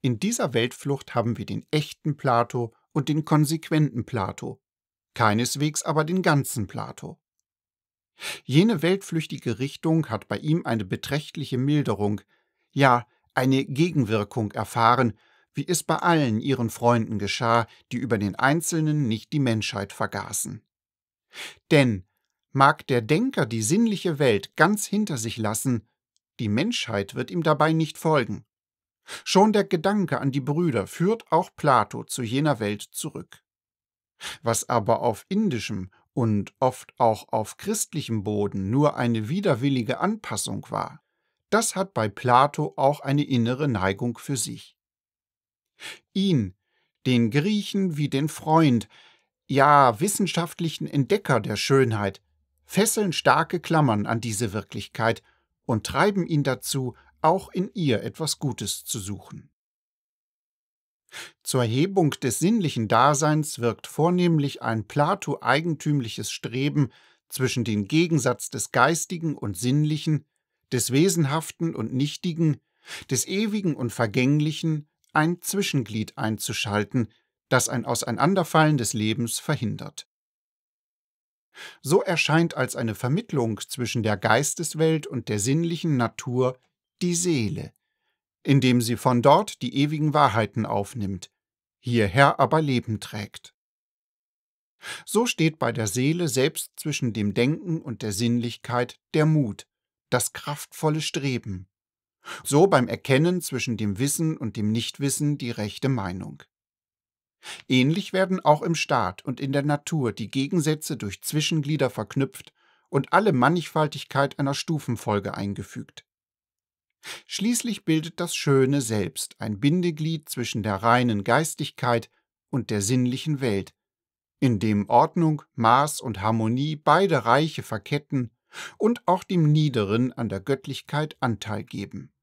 In dieser Weltflucht haben wir den echten Plato und den konsequenten Plato, keineswegs aber den ganzen Plato. Jene weltflüchtige Richtung hat bei ihm eine beträchtliche Milderung, ja, eine Gegenwirkung erfahren, wie es bei allen ihren Freunden geschah, die über den Einzelnen nicht die Menschheit vergaßen. Denn mag der Denker die sinnliche Welt ganz hinter sich lassen, die Menschheit wird ihm dabei nicht folgen. Schon der Gedanke an die Brüder führt auch Plato zu jener Welt zurück. Was aber auf indischem und oft auch auf christlichem Boden nur eine widerwillige Anpassung war, das hat bei Plato auch eine innere Neigung für sich. Ihn, den Griechen wie den Freund, ja wissenschaftlichen Entdecker der Schönheit, fesseln starke Klammern an diese Wirklichkeit und treiben ihn dazu, auch in ihr etwas Gutes zu suchen. Zur Hebung des sinnlichen Daseins wirkt vornehmlich ein Plato eigentümliches Streben zwischen dem Gegensatz des Geistigen und Sinnlichen, des Wesenhaften und Nichtigen, des Ewigen und Vergänglichen ein Zwischenglied einzuschalten, das ein Auseinanderfallen des Lebens verhindert. So erscheint als eine Vermittlung zwischen der Geisteswelt und der sinnlichen Natur die Seele, indem sie von dort die ewigen Wahrheiten aufnimmt, hierher aber Leben trägt. So steht bei der Seele selbst zwischen dem Denken und der Sinnlichkeit der Mut, das kraftvolle Streben. So beim Erkennen zwischen dem Wissen und dem Nichtwissen die rechte Meinung. Ähnlich werden auch im Staat und in der Natur die Gegensätze durch Zwischenglieder verknüpft und alle Mannigfaltigkeit einer Stufenfolge eingefügt. Schließlich bildet das Schöne selbst ein Bindeglied zwischen der reinen Geistigkeit und der sinnlichen Welt, in dem Ordnung, Maß und Harmonie beide Reiche verketten und auch dem Niederen an der Göttlichkeit Anteil geben